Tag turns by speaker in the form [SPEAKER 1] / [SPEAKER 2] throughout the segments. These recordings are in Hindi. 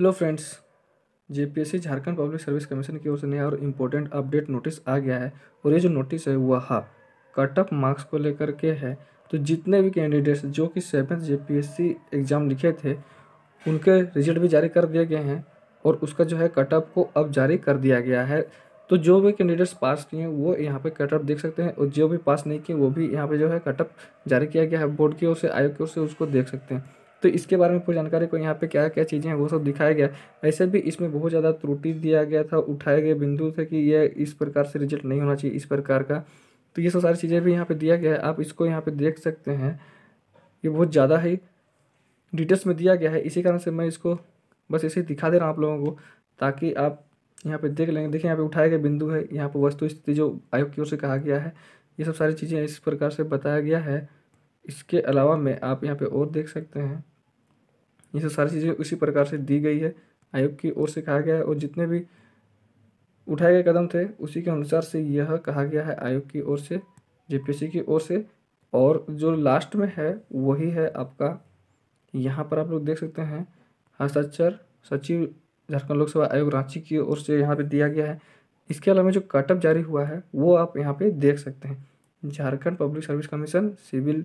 [SPEAKER 1] hello friends JPSC Jharkhand public service commission की ओर से नया और इम्पोर्टेंट अपडेट नोटिस आ गया है और ये जो नोटिस है वह कट ऑफ मार्क्स को लेकर के है तो जितने भी कैंडिडेट्स जो कि सेवन्थ जेपीएससी एग्ज़ाम लिखे थे उनके रिजल्ट भी जारी कर दिए गए हैं और उसका जो है कट ऑफ को अब जारी कर दिया गया है तो जो भी कैंडिडेट्स पास किए हैं वो यहाँ पे कट ऑफ देख सकते हैं और जो भी पास नहीं किए वो भी यहाँ पे जो है कट ऑफ जारी किया गया है बोर्ड की ओर से आयोग की ओर से उसको देख सकते हैं तो इसके बारे में पूरी जानकारी को यहाँ पे क्या क्या चीज़ें हैं वो सब दिखाया गया ऐसे भी इसमें बहुत ज़्यादा त्रुटि दिया गया था उठाए गए बिंदु थे कि यह इस प्रकार से रिजल्ट नहीं होना चाहिए इस प्रकार का तो ये सब सारी चीज़ें भी यहाँ पर दिया गया है आप इसको यहाँ पर देख सकते हैं ये बहुत ज़्यादा ही डिटेल्स में दिया गया है इसी कारण से मैं इसको बस ऐसे दिखा दे रहा हूँ आप लोगों को ताकि आप यहाँ पे देख लेंगे देखिए यहाँ पे उठाए गए बिंदु है यहाँ पे वस्तु स्थिति जो आयोग की ओर से कहा गया है ये सब सारी चीज़ें इस प्रकार से बताया गया है इसके अलावा मैं आप यहाँ पे और देख सकते हैं ये सब सारी चीज़ें उसी प्रकार से दी गई है आयोग की ओर से कहा गया है और जितने भी उठाए गए कदम थे उसी के अनुसार से यह कहा गया है आयोग की ओर से जे की ओर से और जो लास्ट में है वही है आपका यहाँ पर आप लोग देख सकते हैं हस्ताक्षर सचिव झारखंड लोक सेवा आयोग रांची की ओर से यहाँ पे दिया गया है इसके अलावा जो कटअप जारी हुआ है वो आप यहाँ पे देख सकते हैं Jharkhand public service commission civil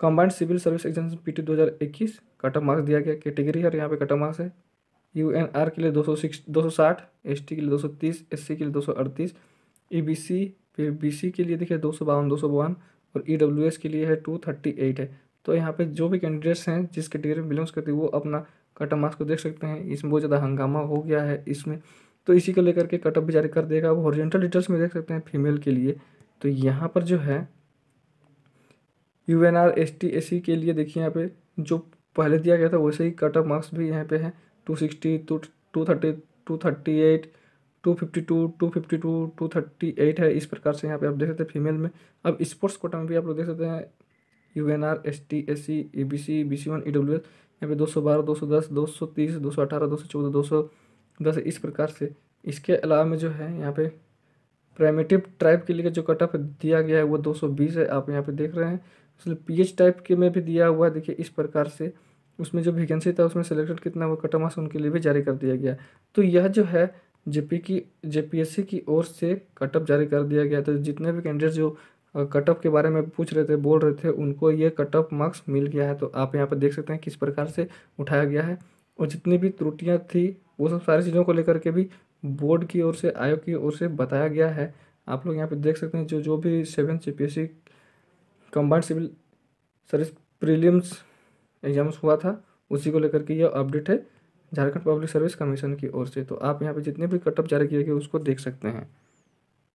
[SPEAKER 1] combined civil service exam P T दो हज़ार इक्कीस कट ऑफ मार्क्स दिया गया कैटेगरी है और यहाँ पे कटा मार्क्स है यू एन आर के लिए दो सौ सिक्स दो सौ साठ एस टी के लिए दो सौ तीस एस सी के लिए दो सौ अड़तीस ई बी सी फिर बी सी के लिए देखिए दो सौ बावन दो सौ बावन और ई डब्ल्यू एस के लिए है टू थर्टी एट है तो यहाँ पे जो भी कैंडिडेट्स हैं जिस कैटेगरी में बिलोंग्स करते हैं वो अपना कट ऑफ मार्क्स को देख सकते हैं इसमें बहुत ज़्यादा हंगामा हो गया है इसमें तो इसी को लेकर के कट ऑफ भी जारी कर देगा अब ओरिजेंटल डिटेल्स में देख सकते हैं फीमेल के लिए तो यहाँ पर जो है U N R S T S C के लिए देखिए यहाँ पे जो पहले दिया गया था वैसे ही कट ऑफ मार्क्स भी यहाँ पे हैं two sixty two two thirty two thirty eight two fifty two two fifty two two thirty eight है इस प्रकार से यहाँ पे आप देख सकते हैं फीमेल में अब स्पोर्ट्स कोटा में भी आप लोग देख सकते हैं U N R S T S C A B C B C one E W S यहाँ पे दो सौ बारह दो सौ दस दो सौ तीस दो सौ अठारह दो सौ चौदह दो सौ दस इस प्रकार से इसके अलावा में जो है यहाँ पे प्राइमेटिव ट्राइब के लिए जो कट ऑफ दिया गया है वो दो सौ बीस है आप यहाँ पे देख रहे हैं इसलिए एच टाइप के में भी दिया हुआ देखिए इस प्रकार से उसमें जो वैकेंसी था उसमें सेलेक्टेड कितना वो कटमास मार्क्स उनके लिए भी जारी कर दिया गया तो यह जो है जेपी की जेपीएससी की ओर से कटअप जारी कर दिया गया तो जितने भी कैंडिडेट जो कटअप के बारे में पूछ रहे थे बोल रहे थे उनको ये कटअप मार्क्स मिल गया है तो आप यहाँ पर देख सकते हैं किस प्रकार से उठाया गया है और जितनी भी त्रुटियाँ थी वो सब सारी चीज़ों को लेकर के भी बोर्ड की ओर से आयोग की ओर से बताया गया है आप लोग यहाँ पर देख सकते हैं जो जो भी seven C combined civil service prelims exams हुआ था उसी को लेकर के यह अपडेट है झारखंड पब्लिक सर्विस कमीशन की ओर से तो आप यहाँ पे जितने भी कटअप जारी किए गए उसको देख सकते हैं